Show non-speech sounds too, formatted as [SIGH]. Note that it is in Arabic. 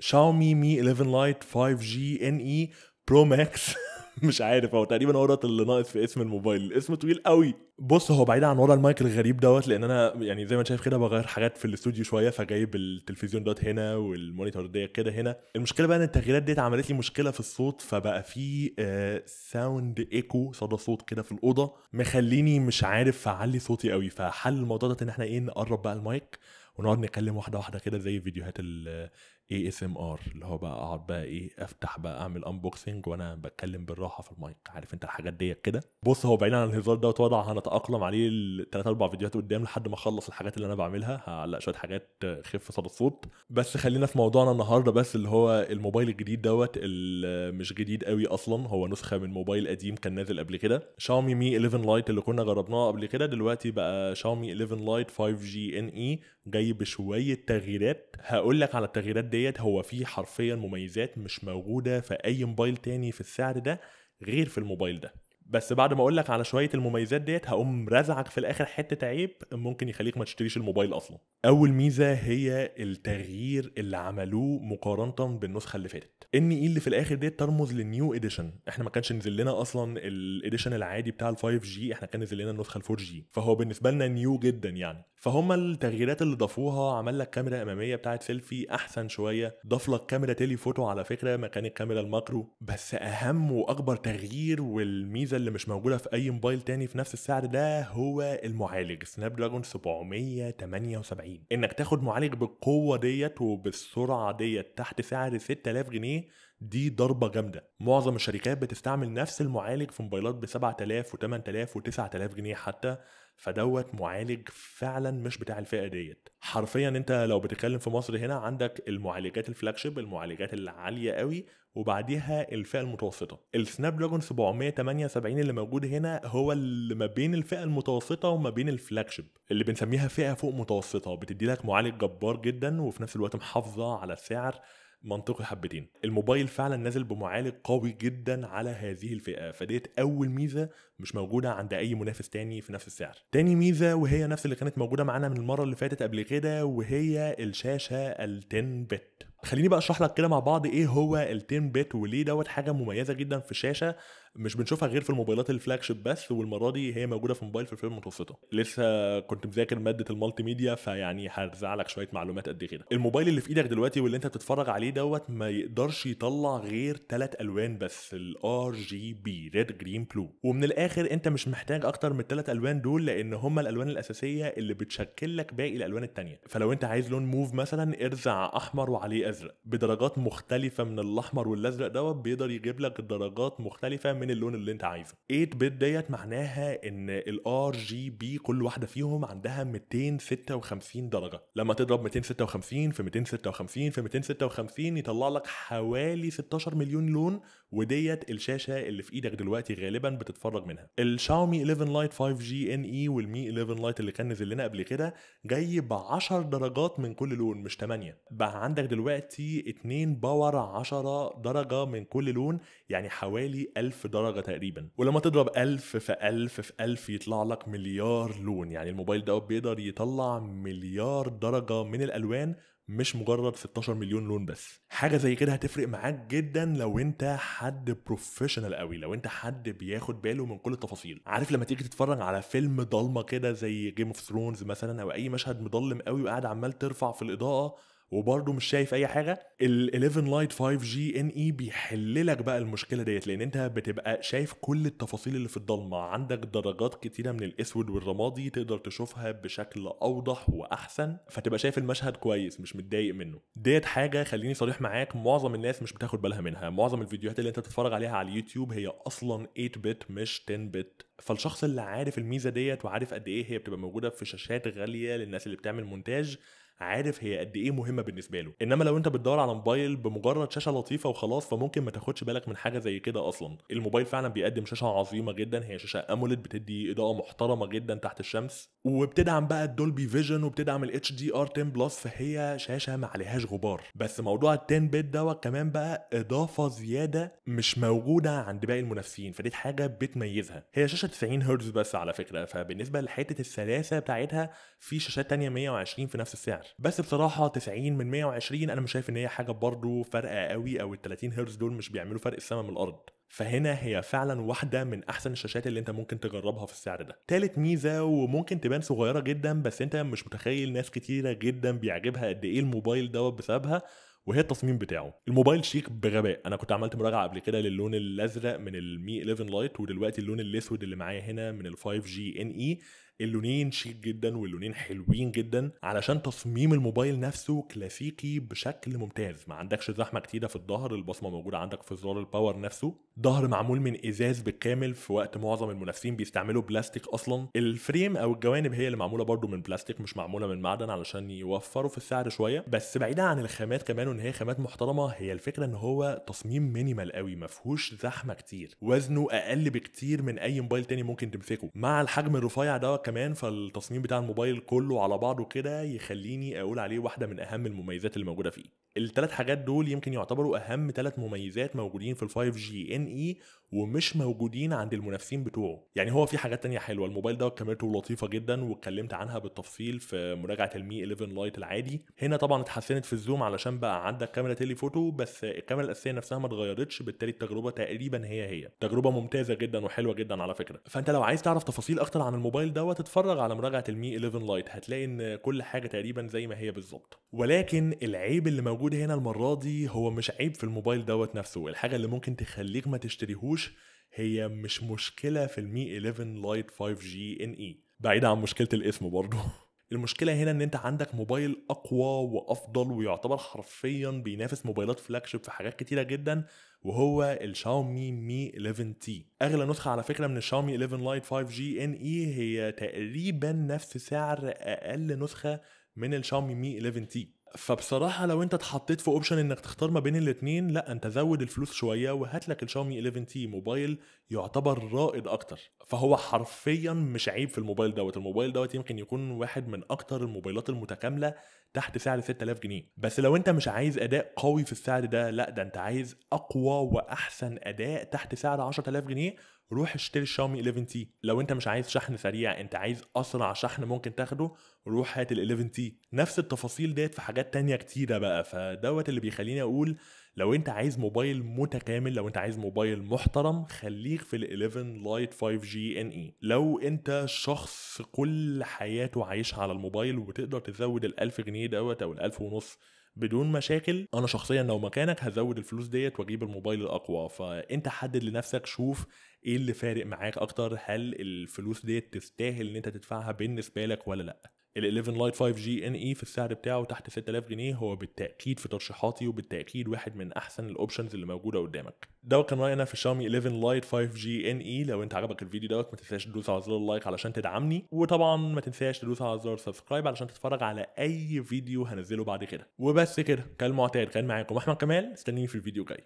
شاومي مي 11 لايت 5 جي ان اي برو ماكس مش عارف هو تقريبا هو ده اللي ناقص في اسم الموبايل الاسم طويل قوي بص هو بعيد عن وضع المايك الغريب دوت لان انا يعني زي ما انت شايف كده بغير حاجات في الاستوديو شويه فجايب التلفزيون دوت هنا والمونيتور ده كده هنا المشكله بقى ان التغييرات ديت عملت لي مشكله في الصوت فبقى في آه ساوند ايكو صدى صوت كده في الاوضه مخليني مش عارف اعلي صوتي قوي فحل الموضوع ده ان احنا ايه نقرب بقى المايك ونقعد نتكلم واحده واحده كده زي فيديوهات اي اس ام ار اللي هو بقى اقعد بقى ايه افتح بقى اعمل انبوكسنج وانا بتكلم بالراحه في المايك عارف انت الحاجات ديت كده بص هو بعيد عن الهزار دوت وضع هنتاقلم عليه الثلاث اربع فيديوهات قدام لحد ما اخلص الحاجات اللي انا بعملها هعلق شويه حاجات خف صدى الصوت بس خلينا في موضوعنا النهارده بس اللي هو الموبايل الجديد دوت اللي مش جديد قوي اصلا هو نسخه من موبايل قديم كان نازل قبل كده شاومي مي 11 لايت اللي كنا جربناه قبل كده دلوقتي بقى شاومي 11 لايت 5 جي ان اي جاي بشويه تغييرات هقول لك على التغييرات ديت هو في حرفيا مميزات مش موجوده في اي موبايل تاني في السعر ده غير في الموبايل ده بس بعد ما اقول لك على شويه المميزات ديت هقوم رزعك في الاخر حته عيب ممكن يخليك ما تشتريش الموبايل اصلا اول ميزه هي التغيير اللي عملوه مقارنه بالنسخه اللي فاتت ان اي اللي في الاخر ديت ترمز للنيو اديشن احنا ما كانش نزل لنا اصلا الاديشن العادي بتاع ال 5 جي احنا كان نزل لنا النسخه ال 4 جي فهو بالنسبه لنا نيو جدا يعني فهم التغييرات اللي ضافوها عمل لك كاميرا اماميه بتاعت سيلفي احسن شويه ضاف لك كاميرا تيلي فوتو على فكره مكان الكاميرا الماكرو بس اهم واكبر تغيير والميزه الميزه اللي مش موجوده في اي موبايل تاني في نفس السعر ده هو المعالج سناب دراجون 778 انك تاخد معالج بالقوه ديت وبالسرعه ديت تحت سعر 6000 جنيه دي ضربة جامدة معظم الشركات بتستعمل نفس المعالج في موبايلات ب 7000 و 8000 و 9000 جنيه حتى فدوت معالج فعلا مش بتاع الفئة ديت حرفيا انت لو بتتكلم في مصر هنا عندك المعالجات الفلاجشيب المعالجات العالية قوي وبعديها الفئه المتوسطه السناب دراجون 778 اللي موجود هنا هو اللي ما بين الفئه المتوسطه وما بين الفلاج شيب اللي بنسميها فئه فوق متوسطه بتدي لك معالج جبار جدا وفي نفس الوقت محافظه على السعر منطقي حبتين الموبايل فعلا نازل بمعالج قوي جدا على هذه الفئه فديت اول ميزه مش موجوده عند اي منافس تاني في نفس السعر تاني ميزه وهي نفس اللي كانت موجوده معانا من المره اللي فاتت قبل كده وهي الشاشه ال 10 بت خليني بقى اشرح لك كده مع بعض ايه هو ال 10 بت وليه دوت حاجه مميزه جدا في الشاشه مش بنشوفها غير في الموبايلات الفلاج شيب بس والمره دي هي موجوده في موبايل في الفئه المتوسطه لسه كنت مذاكر ماده المالتي ميديا فيعني هرزع لك شويه معلومات قد كده الموبايل اللي في ايدك دلوقتي واللي انت بتتفرج عليه دوت ما يقدرش يطلع غير ثلاث الوان بس الار جي بي ريد جرين بلو ومن الاخر انت مش محتاج اكتر من الثلاث الوان دول لان هم الالوان الاساسيه اللي بتشكل لك باقي الالوان الثانيه فلو انت عايز لون موف مثلا ارزع احمر وعليه ازرق بدرجات مختلفه من الاحمر والازرق دوت بيقدر يجيب لك درجات مختلفه من من اللون اللي انت عايزه 8 بت ديت معناها ان الار جي بي كل واحده فيهم عندها 256 درجه لما تضرب 256 في 256 في 256 يطلع لك حوالي 16 مليون لون وديت الشاشه اللي في ايدك دلوقتي غالبا بتتفرج منها الشاومي 11 لايت 5 جي ان اي والمي 11 لايت اللي كان نزل لنا قبل كده جاي ب 10 درجات من كل لون مش 8 بقى عندك دلوقتي 2 باور 10 درجه من كل لون يعني حوالي 1000 درجه تقريبا ولما تضرب 1000 في 1000 في 1000 يطلع لك مليار لون يعني الموبايل ده بيقدر يطلع مليار درجه من الالوان مش مجرد 16 مليون لون بس حاجه زي كده هتفرق معاك جدا لو انت حد بروفيشنال قوي لو انت حد بياخد باله من كل التفاصيل عارف لما تيجي تتفرج على فيلم ضلمه كده زي جيم اوف ثرونز مثلا او اي مشهد مضلم قوي وقاعد عمال ترفع في الاضاءه وبرضه مش شايف اي حاجه ال 11 لايت 5 جي ان اي بيحل لك بقى المشكله ديت لان انت بتبقى شايف كل التفاصيل اللي في الضلمه عندك درجات كتيره من الاسود والرمادي تقدر تشوفها بشكل اوضح واحسن فتبقى شايف المشهد كويس مش متضايق منه ديت حاجه خليني صريح معاك معظم الناس مش بتاخد بالها منها معظم الفيديوهات اللي انت بتتفرج عليها على اليوتيوب هي اصلا 8 بت مش 10 بت فالشخص اللي عارف الميزه ديت وعارف قد ايه هي بتبقى موجوده في شاشات غاليه للناس اللي بتعمل مونتاج عارف هي قد ايه مهمه بالنسبه له انما لو انت بتدور على موبايل بمجرد شاشه لطيفه وخلاص فممكن ما تاخدش بالك من حاجه زي كده اصلا الموبايل فعلا بيقدم شاشه عظيمه جدا هي شاشه اموليد بتدي اضاءه محترمه جدا تحت الشمس وبتدعم بقى الدولبي فيجن وبتدعم الاتش دي ار 10 بلس فهي شاشه ما عليهاش غبار بس موضوع ال 10 بت دوت كمان بقى اضافه زياده مش موجوده عند باقي المنافسين فدي حاجه بتميزها هي شاشه 90 هرتز بس على فكره فبالنسبه لحته السلاسه بتاعتها في شاشات تانية 120 في نفس السعر بس بصراحه 90 من 120 انا مش شايف ان هي حاجه برضه فارقه قوي او ال 30 هرتز دول مش بيعملوا فرق السما من الارض فهنا هي فعلا واحده من احسن الشاشات اللي انت ممكن تجربها في السعر ده تالت ميزه وممكن تبان صغيره جدا بس انت مش متخيل ناس كتيره جدا بيعجبها قد ايه الموبايل دوت بسببها وهي التصميم بتاعه الموبايل شيك بغباء انا كنت عملت مراجعه قبل كده للون الازرق من المي 11 لايت ودلوقتي اللون الاسود اللي معايا هنا من ال 5 جي ان اي اللونين شيك جدا واللونين حلوين جدا علشان تصميم الموبايل نفسه كلاسيكي بشكل ممتاز ما عندكش زحمه كتيره في الظهر البصمه موجوده عندك في زرار الباور نفسه ظهر معمول من ازاز بالكامل في وقت معظم المنافسين بيستعملوا بلاستيك اصلا الفريم او الجوانب هي اللي معموله برضو من بلاستيك مش معموله من معدن علشان يوفروا في السعر شويه بس بعيدا عن الخامات كمان وان هي خامات محترمه هي الفكره ان هو تصميم مينيمال قوي ما فيهوش زحمه كتير وزنه اقل بكتير من اي موبايل تاني ممكن تمسكه مع الحجم الرفيع ده كمان فالتصميم بتاع الموبايل كله على بعضه كده يخليني اقول عليه واحده من اهم المميزات اللي موجوده فيه الثلاث حاجات دول يمكن يعتبروا اهم ثلاث مميزات موجودين في ال 5 جي ان اي ومش موجودين عند المنافسين بتوعه يعني هو في حاجات تانية حلوه الموبايل ده كاميرته لطيفه جدا واتكلمت عنها بالتفصيل في مراجعه المي 11 لايت العادي هنا طبعا اتحسنت في الزوم علشان بقى عندك كاميرا تيلي فوتو بس الكاميرا الاساسيه نفسها ما اتغيرتش بالتالي التجربه تقريبا هي هي تجربه ممتازه جدا وحلوه جدا على فكره فانت لو عايز تعرف تفاصيل اكتر عن الموبايل دوت اتفرج على مراجعه المي 11 لايت هتلاقي ان كل حاجه تقريبا زي ما هي بالظبط ولكن العيب اللي موجود موجود هنا المرة دي هو مش عيب في الموبايل دوت نفسه الحاجة اللي ممكن تخليك ما تشتريهوش هي مش مشكلة في المي 11 لايت 5G NE بعيدة عن مشكلة الاسم برضه [LAUGHS] المشكلة هنا ان انت عندك موبايل اقوى وافضل ويعتبر حرفيا بينافس موبايلات فلاج في حاجات كتيرة جدا وهو الشاومي مي 11 تي اغلى نسخة على فكرة من الشاومي 11 لايت 5G NE هي تقريبا نفس سعر اقل نسخة من الشاومي مي 11 تي فبصراحه لو انت اتحطيت في اوبشن انك تختار ما بين الاثنين لا انت زود الفلوس شويه وهات لك الشاومي 11 تي موبايل يعتبر رائد اكتر فهو حرفيا مش عيب في الموبايل دوت الموبايل دوت يمكن يكون واحد من اكتر الموبايلات المتكامله تحت سعر 6000 جنيه بس لو انت مش عايز اداء قوي في السعر ده لا ده انت عايز اقوى واحسن اداء تحت سعر 10000 جنيه روح اشتري الشاومي 11 تي لو انت مش عايز شحن سريع انت عايز اسرع شحن ممكن تاخده روح هات ال 11 تي نفس التفاصيل ديت في حاجات تانية كتيرة بقى فدوت اللي بيخليني اقول لو انت عايز موبايل متكامل لو انت عايز موبايل محترم خليك في ال 11 لايت 5G NE لو انت شخص كل حياته عايش على الموبايل وتقدر تزود ال 1000 جنيه دوت او ال 1000 ونص بدون مشاكل انا شخصيا لو مكانك هزود الفلوس ديت واجيب الموبايل الاقوى فانت حدد لنفسك شوف ايه اللي فارق معاك اكتر هل الفلوس ديت تستاهل ان انت تدفعها بالنسبه لك ولا لا ال 11 لايت 5 جي ان اي في السعر بتاعه تحت 6000 جنيه هو بالتاكيد في ترشيحاتي وبالتاكيد واحد من احسن الاوبشنز اللي موجوده قدامك ده كان راينا في الشاومي 11 لايت 5 جي ان اي لو انت عجبك الفيديو دوت ما تنساش تدوس على زر اللايك علشان تدعمني وطبعا ما تنساش تدوس على زر سبسكرايب علشان تتفرج على اي فيديو هنزله بعد كده وبس كده كالمعتاد كان معاكم احمد كمال استنيني في الفيديو الجاي